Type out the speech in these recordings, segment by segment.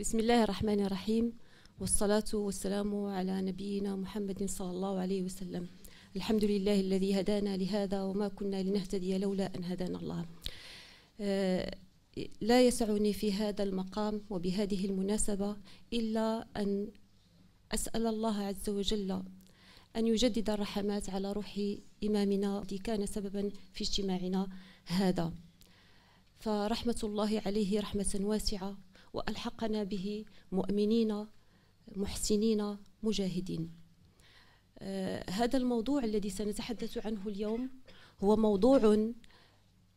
بسم الله الرحمن الرحيم والصلاة والسلام على نبينا محمد صلى الله عليه وسلم الحمد لله الذي هدانا لهذا وما كنا لنهتدي لولا أن هدانا الله آه، لا يسعني في هذا المقام وبهذه المناسبة إلا أن أسأل الله عز وجل أن يجدد الرحمات على روح إمامنا الذي كان سببا في اجتماعنا هذا فرحمة الله عليه رحمة واسعة والحقنا به مؤمنين محسنين مجاهدين آه، هذا الموضوع الذي سنتحدث عنه اليوم هو موضوع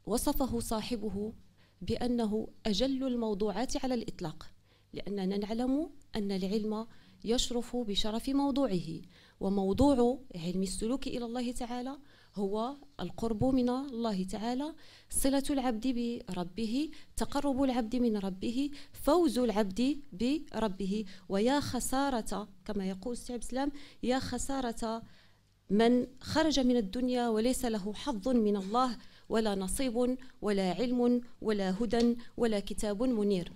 وصفه صاحبه بانه اجل الموضوعات على الاطلاق لاننا نعلم ان العلم يشرف بشرف موضوعه وموضوع علم السلوك الى الله تعالى هو القرب من الله تعالى صلة العبد بربه تقرب العبد من ربه فوز العبد بربه ويا خسارة كما يقول السعب السلام يا خسارة من خرج من الدنيا وليس له حظ من الله ولا نصيب ولا علم ولا هدى ولا كتاب منير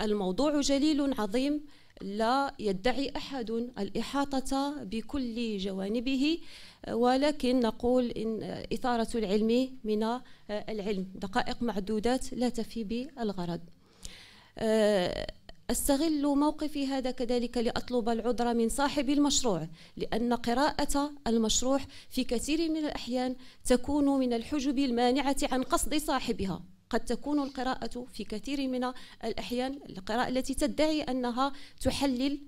الموضوع جليل عظيم لا يدعي احد الاحاطه بكل جوانبه ولكن نقول ان اثاره العلم من العلم دقائق معدودات لا تفي بالغرض أه، استغل موقفي هذا كذلك لاطلب العذر من صاحب المشروع لان قراءه المشروع في كثير من الاحيان تكون من الحجب المانعه عن قصد صاحبها قد تكون القراءة في كثير من الأحيان القراءة التي تدعي أنها تحلل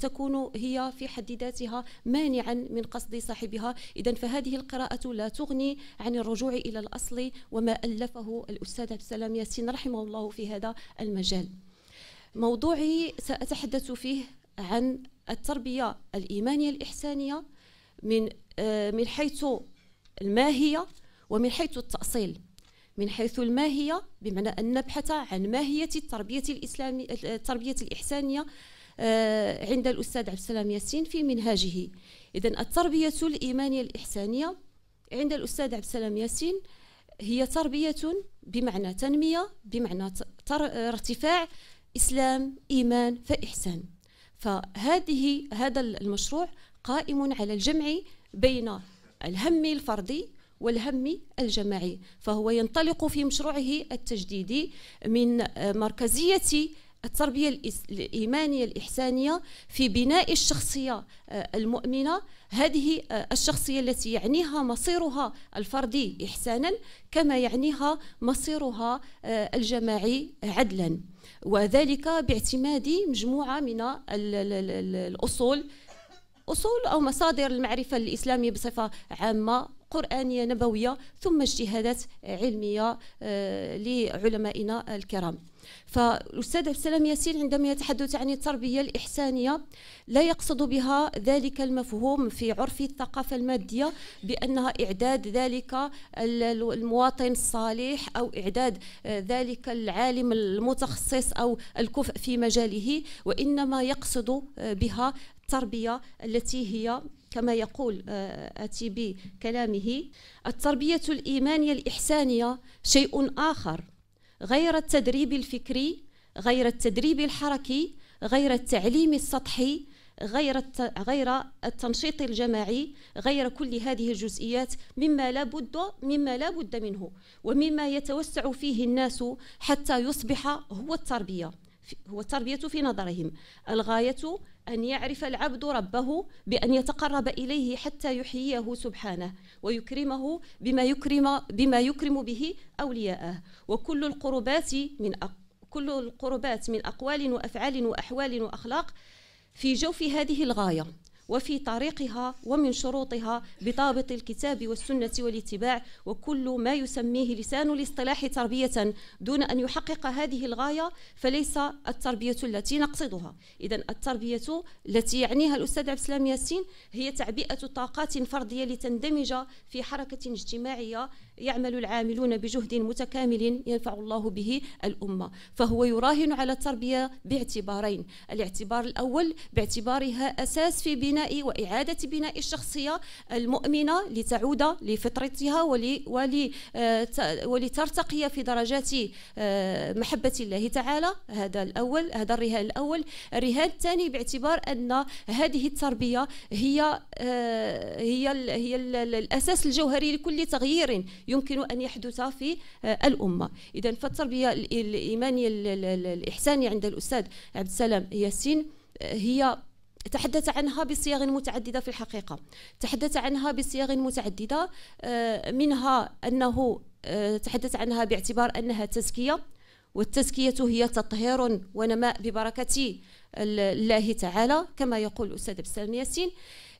تكون هي في حد ذاتها مانعا من قصد صاحبها اذا فهذه القراءه لا تغني عن الرجوع الى الاصل وما الفه الاستاذ عبد السلام ياسين رحمه الله في هذا المجال موضوعي ساتحدث فيه عن التربيه الايمانيه الاحسانيه من آه، من حيث الماهيه ومن حيث التاصيل من حيث الماهية بمعنى أن نبحث عن ماهية التربية الإسلامية التربية الإحسانية آه، عند الأستاذ عبد السلام ياسين في منهاجه إذا التربية الإيمانية الإحسانية عند الأستاذ عبد السلام ياسين هي تربية بمعنى تنمية بمعنى ارتفاع إسلام إيمان فإحسان فهذه هذا المشروع قائم على الجمع بين الهم الفردي والهم الجماعي فهو ينطلق في مشروعه التجديدي من آه، مركزية التربية الإيمانية الإحسانية في بناء الشخصية آه، المؤمنة هذه آه، الشخصية التي يعنيها مصيرها الفردي إحسانا كما يعنيها مصيرها الجماعي عدلا وذلك باعتماد مجموعة من الأصول أصول أو مصادر المعرفة الإسلامية بصفة عامة قرآنية نبوية ثم اجتهادات علمية آه، لعلمائنا الكرام فالاستاذ السلام ياسين عندما يتحدث عن التربيه الاحسانيه لا يقصد بها ذلك المفهوم في عرف الثقافه الماديه بانها اعداد ذلك المواطن الصالح او اعداد آه، ذلك العالم المتخصص او الكفء في مجاله وانما يقصد آه، بها التربيه التي هي كما يقول آه، أتي بكلامه التربية الإيمانية الإحسانية شيء آخر غير التدريب الفكري غير التدريب الحركي غير التعليم السطحي غير غير التنشيط الجماعي غير كل هذه الجزئيات مما لا بد مما لا بد منه ومما يتوسع فيه الناس حتى يصبح هو التربيه هو التربية في نظرهم الغاية أن يعرف العبد ربه بأن يتقرب إليه حتى يحييه سبحانه ويكرمه بما يكرم بما يكرم به أولياءه وكل القربات من كل القربات من أقوال وأفعال وأحوال وأخلاق في جوف هذه الغاية وفي طريقها ومن شروطها بضابط الكتاب والسنة والاتباع وكل ما يسميه لسان الاصطلاح تربية دون أن يحقق هذه الغاية فليس التربية التي نقصدها إذا التربية التي يعنيها الأستاذ عبد السلام ياسين هي تعبئة طاقات فردية لتندمج في حركة اجتماعية يعمل العاملون بجهد متكامل ينفع الله به الأمة فهو يراهن على التربية باعتبارين الاعتبار الأول باعتبارها أساس في بناء وإعادة بناء الشخصية المؤمنة لتعود لفطرتها آه، ولترتقي في درجات آه، محبة الله تعالى هذا الأول هذا الرهان الأول الرهان الثاني باعتبار أن هذه التربية هي آه، هي هي الأساس الجوهري لكل تغيير يمكن أن يحدث في آه، الأمة إذا فالتربية الإيمانية الإحسانية عند الأستاذ عبد السلام ياسين آه، هي تحدث عنها بصيغ متعدده في الحقيقه تحدث عنها بصيغ متعدده آه، منها انه تحدث عنها باعتبار انها تزكيه والتزكيه هي تطهير ونماء ببركه الله تعالى كما يقول الاستاذ عبد السلام ياسين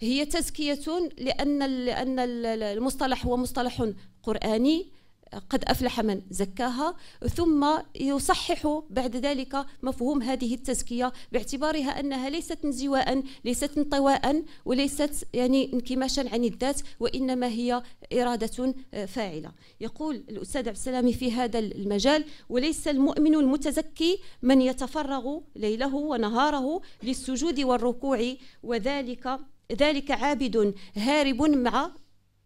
هي تزكية لأن لأن المصطلح هو مصطلح قرآني قد أفلح من زكاها ثم يصحح بعد ذلك مفهوم هذه التزكية باعتبارها أنها ليست انزواء ليست انطواء وليست يعني انكماشا عن الذات وإنما هي إرادة فاعلة يقول الأستاذ عبد السلام في هذا المجال وليس المؤمن المتزكي من يتفرغ ليله ونهاره للسجود والركوع وذلك ذلك عابد هارب مع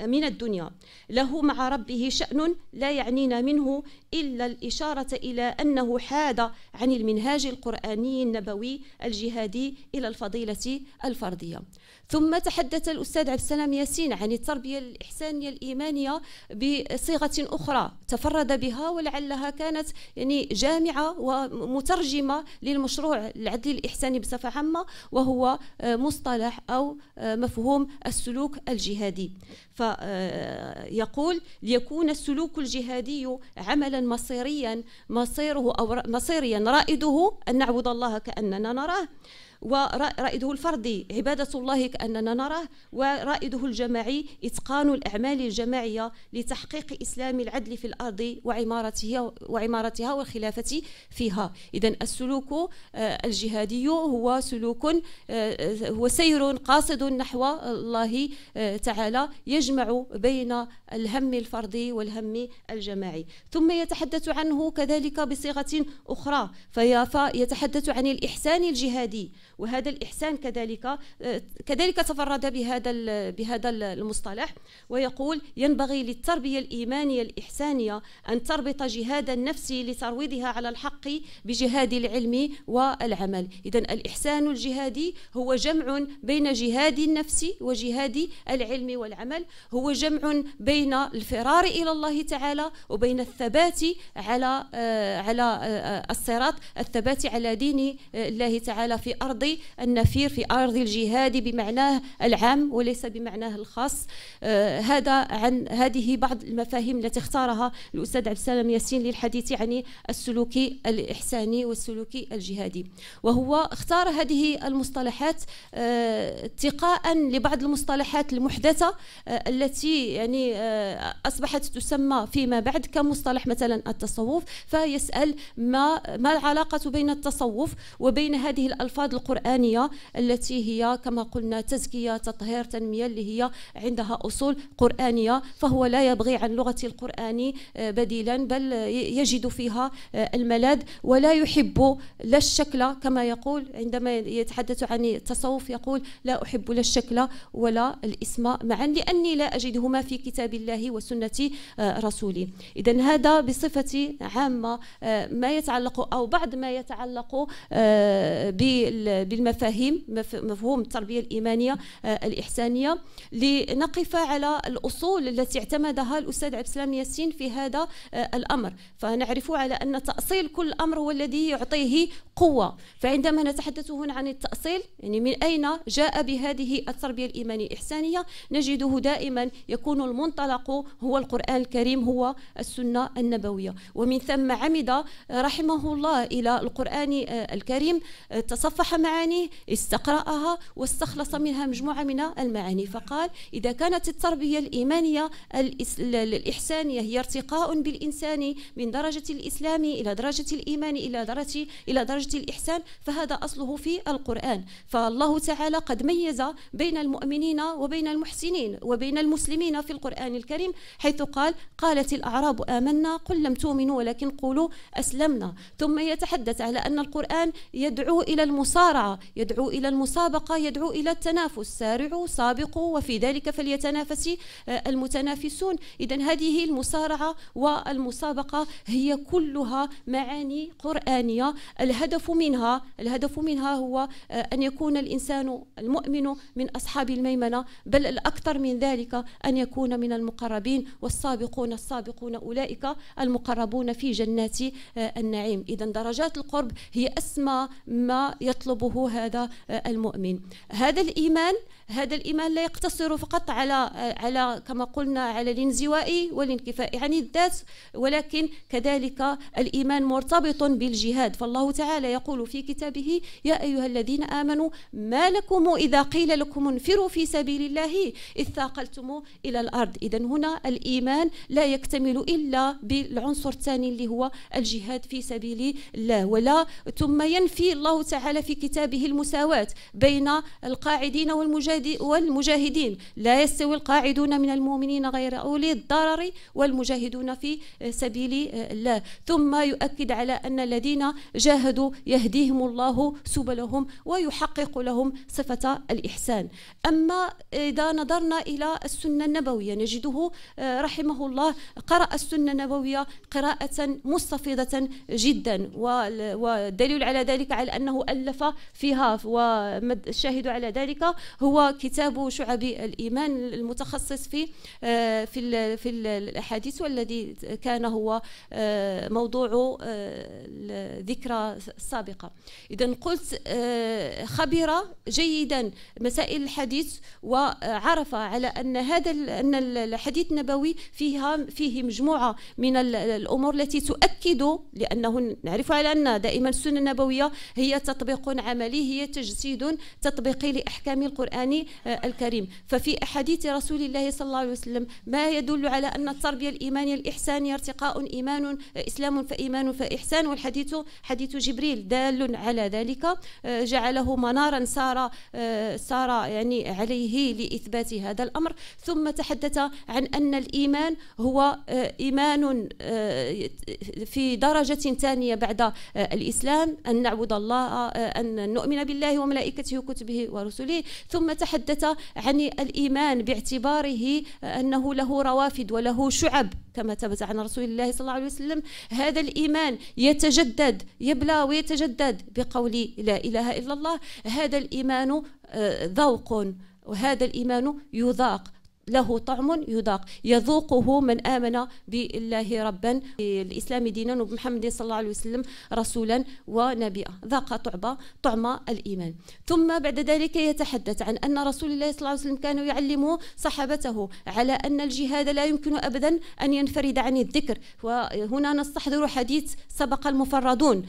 من الدنيا له مع ربه شأن لا يعنينا منه إلا الإشارة إلى أنه حاد عن المنهاج القرآني النبوي الجهادي إلى الفضيلة الفردية ثم تحدث الأستاذ عبد السلام ياسين عن التربية الإحسانية الإيمانية بصيغة أخرى تفرد بها ولعلها كانت يعني جامعة ومترجمة للمشروع العدل الإحساني بصفة عامة وهو مصطلح أو مفهوم السلوك الجهادي ف ويقول آه، ليكون السلوك الجهادي عملا مصيريا مصيره أو مصيريا رائده أن نعبد الله كأننا نراه ورائده الفردي عبادة الله كأننا نراه ورائده الجماعي إتقان الأعمال الجماعية لتحقيق إسلام العدل في الأرض وعمارتها وعمارتها والخلافة فيها إذا السلوك آه، الجهادي هو سلوك آه، هو سير قاصد نحو الله آه، تعالى يجمع بين الهم الفردي والهم الجماعي ثم يتحدث عنه كذلك بصيغة أخرى فيتحدث عن الإحسان الجهادي وهذا الإحسان كذلك آه، كذلك تفرد بهذا بهذا المصطلح ويقول ينبغي للتربية الإيمانية الإحسانية أن تربط جهاد النفس لترويضها على الحق بجهاد العلم والعمل إذا الإحسان الجهادي هو جمع بين جهاد النفس وجهاد العلم والعمل هو جمع بين الفرار إلى الله تعالى وبين الثبات على آه، على آه، الصراط الثبات على دين الله تعالى في أرض الشرعي النفير في أرض الجهاد بمعناه العام وليس بمعناه الخاص آه، هذا عن هذه بعض المفاهيم التي اختارها الأستاذ عبد السلام ياسين للحديث عن السلوك الإحساني والسلوك الجهادي وهو اختار هذه المصطلحات آه، اتقاء لبعض المصطلحات المحدثة آه، التي يعني أصبحت تسمى فيما بعد كمصطلح مثلا التصوف فيسأل ما ما العلاقة بين التصوف وبين هذه الألفاظ القرآنية القرآنية التي هي كما قلنا تزكية تطهير تنمية اللي هي عندها أصول قرآنية فهو لا يبغي عن لغة القرآن آه، بديلا بل يجد فيها آه، الملاذ ولا يحب لا الشكل كما يقول عندما يتحدث عن التصوف يقول لا أحب لا الشكل ولا الاسم معا لأني لا أجدهما في كتاب الله وسنة آه، رسولي إذا هذا بصفة عامة ما يتعلق أو بعض ما يتعلق للمفاهيم مفهوم التربية الإيمانية آه، الإحسانية لنقف على الأصول التي اعتمدها الأستاذ عبد السلام ياسين في هذا آه، الأمر فنعرف على أن تأصيل كل أمر هو الذي يعطيه قوة فعندما نتحدث هنا عن التأصيل يعني من أين جاء بهذه التربية الإيمانية الإحسانية نجده دائما يكون المنطلق هو القرآن الكريم هو السنة النبوية ومن ثم عمد رحمه الله إلى القرآن آه، الكريم تصفح مع المعاني استقرأها واستخلص منها مجموعة من المعاني فقال إذا كانت التربية الإيمانية الإحسانية هي ارتقاء بالإنسان من درجة الإسلام إلى درجة الإيمان إلى درجة إلى درجة الإحسان فهذا أصله في القرآن فالله تعالى قد ميز بين المؤمنين وبين المحسنين وبين المسلمين في القرآن الكريم حيث قال قالت الأعراب آمنا قل لم تؤمنوا ولكن قولوا أسلمنا ثم يتحدث على أن القرآن يدعو إلى المصارعة يدعو إلى المسابقة يدعو إلى التنافس سارعوا سابقوا وفي ذلك فليتنافس آه، المتنافسون إذا هذه المصارعة والمسابقة هي كلها معاني قرآنية الهدف منها الهدف منها هو آه، أن يكون الإنسان المؤمن من أصحاب الميمنة بل الأكثر من ذلك أن يكون من المقربين والسابقون السابقون أولئك المقربون في جنات آه، النعيم إذا درجات القرب هي أسمى ما يطلبه يطلبه هذا آه، المؤمن هذا الإيمان هذا الإيمان لا يقتصر فقط على آه، على كما قلنا على الانزواء والانكفاء عن يعني الذات ولكن كذلك الإيمان مرتبط بالجهاد فالله تعالى يقول في كتابه يا أيها الذين آمنوا ما لكم إذا قيل لكم انفروا في سبيل الله إذ ثاقلتم إلى الأرض إذا هنا الإيمان لا يكتمل إلا بالعنصر الثاني اللي هو الجهاد في سبيل الله ولا ثم ينفي الله تعالى في كتابه كتابه المساواة بين القاعدين والمجاهدين لا يستوي القاعدون من المؤمنين غير أولي الضرر والمجاهدون في سبيل الله ثم يؤكد على أن الذين جاهدوا يهديهم الله سبلهم ويحقق لهم صفة الإحسان أما إذا نظرنا إلى السنة النبوية نجده آه، رحمه الله قرأ السنة النبوية قراءة مستفيضة جدا والدليل على ذلك على أنه ألف فيها والشاهد على ذلك هو كتاب شعب الإيمان المتخصص في آه، في في الأحاديث والذي كان هو آه، موضوع آه، الذكرى السابقة إذا قلت خبر جيدا مسائل الحديث وعرف على أن هذا أن الحديث النبوي فيها فيه مجموعة من الأمور التي تؤكد لأنه نعرف على أن دائما السنة النبوية هي تطبيق عام عملي هي تجسيد تطبيقي لأحكام القرآن آه، الكريم ففي أحاديث رسول الله صلى الله عليه وسلم ما يدل على أن التربية الإيمانية الإحسانية ارتقاء إيمان آه، إسلام فإيمان فإحسان والحديث حديث جبريل دال على ذلك آه، جعله منارا سار سار يعني عليه لإثبات هذا الأمر ثم تحدث عن أن الإيمان هو إيمان في درجة ثانية بعد الإسلام أن نعبد الله أن أن نؤمن بالله وملائكته وكتبه ورسله ثم تحدث عن الإيمان باعتباره أنه له روافد وله شعب كما ثبت عن رسول الله صلى الله عليه وسلم هذا الإيمان يتجدد يبلى ويتجدد بقول لا إله إلا الله هذا الإيمان آه، ذوق وهذا الإيمان يذاق له طعم يذاق يذوقه من آمن بالله ربا بالإسلام دينا وبمحمد صلى الله عليه وسلم رسولا ونبيا ذاق طعبة طعم الإيمان ثم بعد ذلك يتحدث عن أن رسول الله صلى الله عليه وسلم كان يعلم صحابته على أن الجهاد لا يمكن أبدا أن ينفرد عن الذكر وهنا نستحضر حديث سبق المفردون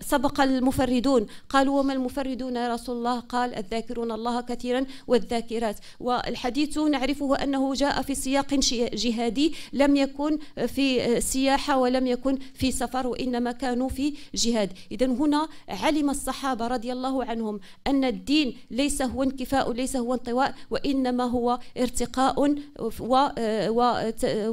سبق المفردون قالوا وما المفردون يا رسول الله قال الذاكرون الله كثيرا والذاكرات والحديث نعرفه أنه جاء في سياق جهادي لم يكن آه، في آه، سياحة ولم يكن في سفر وإنما كانوا في جهاد إذا هنا علم الصحابة رضي الله عنهم أن الدين ليس هو انكفاء ليس هو انطواء وإنما هو ارتقاء آه،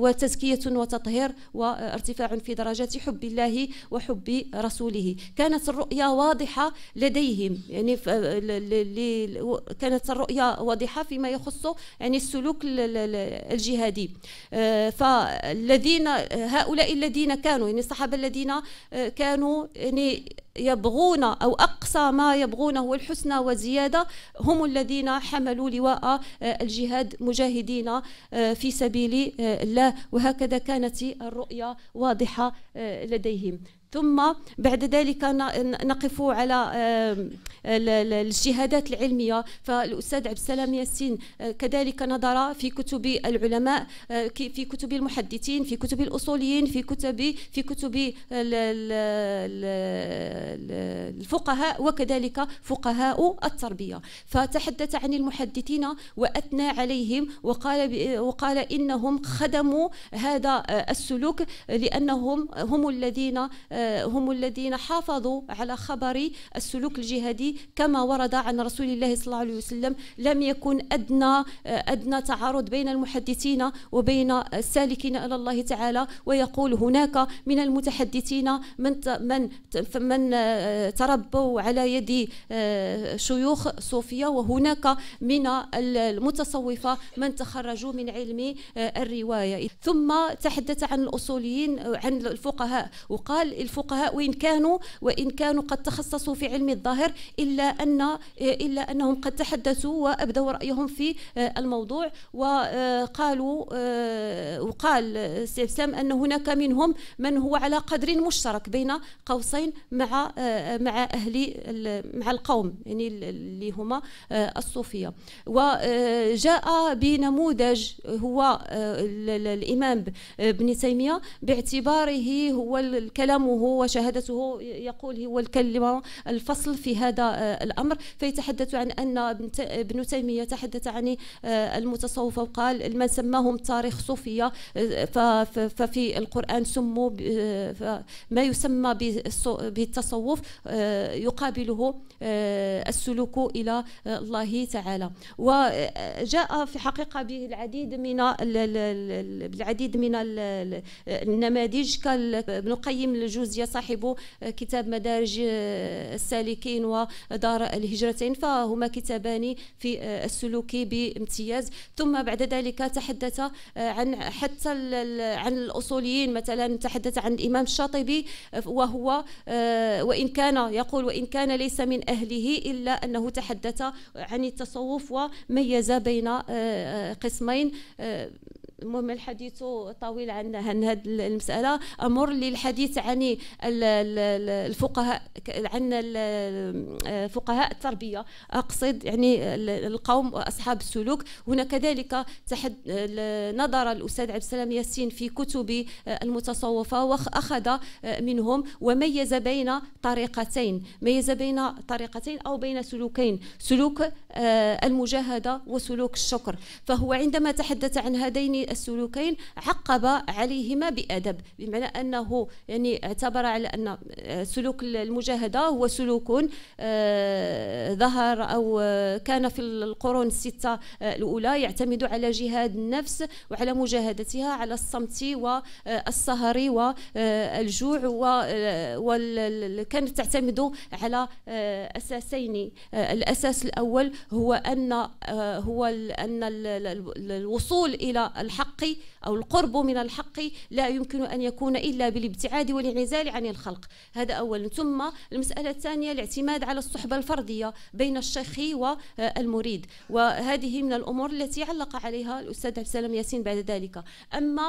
وتزكية وتطهير وارتفاع في درجات حب الله وحب رسوله كانت الرؤية واضحة لديهم يعني كانت الرؤية واضحة فيما يخص يعني السلوك الجهادي آه، فالذين هؤلاء الذين كانوا يعني الصحابه الذين آه، كانوا يعني يبغون او اقصى ما يبغون هو الحسنى وزياده هم الذين حملوا لواء آه، الجهاد مجاهدين في سبيل الله وهكذا كانت الرؤيه واضحه لديهم ثم بعد ذلك نقف على الشهادات العلميه فالاستاذ عبد السلام ياسين آه، كذلك نظر في كتب العلماء آه، في كتب المحدثين في كتب الاصوليين في كتب في كتب الفقهاء وكذلك فقهاء التربيه فتحدث عن المحدثين واثنى عليهم وقال وقال انهم خدموا هذا آه، السلوك لانهم هم الذين هم الذين حافظوا على خبر السلوك الجهادي كما ورد عن رسول الله صلى الله عليه وسلم لم يكن أدنى أدنى تعارض بين المحدثين وبين السالكين إلى الله تعالى ويقول هناك من المتحدثين من من من تربوا على يد آه، شيوخ صوفية وهناك من المتصوفة من تخرجوا من علم آه، الرواية ثم تحدث عن الأصوليين عن الفقهاء وقال الفقهاء وإن كانوا وإن كانوا قد تخصصوا في علم الظاهر إلا أن إلا أنهم قد تحدثوا وأبدوا رأيهم في آه، الموضوع وقالوا آه، آه، وقال سي أن هناك منهم من هو على قدر مشترك بين قوسين مع مع أهل مع القوم يعني اللي هما الصوفية وجاء بنموذج هو الإمام ابن تيمية باعتباره هو الكلام وشهادته يقول هو الكلمة الفصل في هذا آه، الأمر فيتحدث عن أن ابن تيمية تحدث عن آه، المتصوفة وقال من سماهم تاريخ صوفية آه، ففي القرآن سموا ما يسمى بالتصوف يقابله السلوك إلى الله تعالى وجاء في حقيقة به العديد من العديد من النماذج كابن القيم الجوزي البوزية صاحب آه، كتاب مدارج آه، السالكين ودار الهجرتين فهما كتابان في آه، السلوك بامتياز ثم بعد ذلك تحدث عن حتى عن الاصوليين مثلا تحدث عن الامام الشاطبي وهو وان كان يقول وان كان ليس من اهله الا انه تحدث عن التصوف وميز بين قسمين المهم الحديث طويل عن عن هذه المساله امر للحديث عن الفقهاء عن آه، فقهاء التربيه اقصد يعني القوم واصحاب السلوك هنا كذلك تحد نظر الاستاذ عبد السلام ياسين في كتب آه، المتصوفه واخذ آه، منهم وميز بين طريقتين ميز بين طريقتين او بين سلوكين سلوك المجاهده وسلوك الشكر فهو عندما تحدث عن هذين السلوكين عقب عليهما بأدب بمعنى أنه يعني اعتبر على أن سلوك المجاهدة هو سلوك آه، ظهر أو كان في القرون الستة آه، الأولى يعتمد على جهاد النفس وعلى مجاهدتها على الصمت والسهر آه، والجوع وكانت تعتمد على أساسين الأساس الأول هو أن هو أن الوصول إلى الحق أو القرب من الحق لا يمكن أن يكون إلا بالابتعاد والانعزال عن الخلق هذا أولا ثم المسألة الثانية الاعتماد على الصحبة الفردية بين الشيخ والمريد وهذه من الأمور التي علق عليها الأستاذ عبد السلام ياسين بعد ذلك أما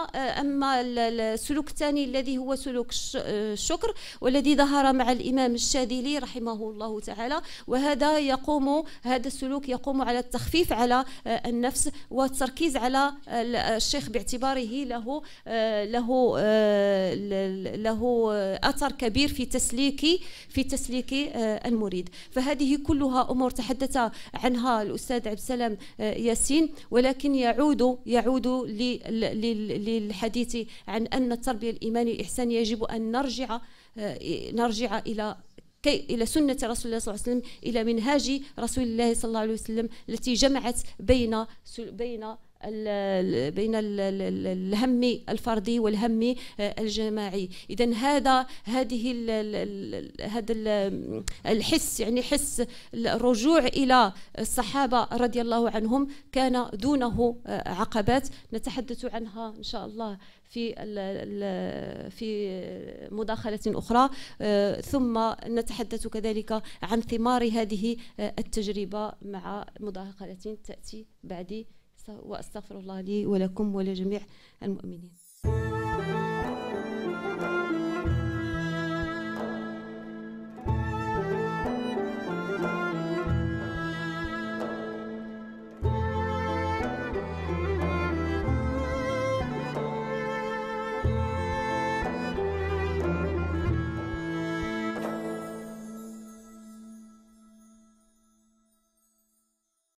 أما السلوك الثاني الذي هو سلوك الشكر والذي ظهر مع الإمام الشاذلي رحمه الله تعالى وهذا يقوم هذا السلوك يقوم على التخفيف على النفس والتركيز على الشيخ باعتباره له آه، له آه، له اثر كبير في تسليك في تسليك آه، المريد فهذه كلها امور تحدث عنها الاستاذ عبد السلام ياسين ولكن يعود يعود للحديث عن ان التربيه الايمانيه الاحسانيه يجب ان نرجع نرجع الى كي الى سنه رسول الله صلى الله عليه وسلم الى منهاج رسول الله صلى الله عليه وسلم التي جمعت بين بين بين الهم الفردي والهم آه، الجماعي اذا هذا هذه هذا الحس يعني حس الرجوع الى الصحابه رضي الله عنهم كان دونه آه، عقبات نتحدث عنها ان شاء الله في في مداخله اخرى آه، ثم نتحدث كذلك عن ثمار هذه التجربه مع مداخله تاتي بعد واستغفر الله لي ولكم ولجميع المؤمنين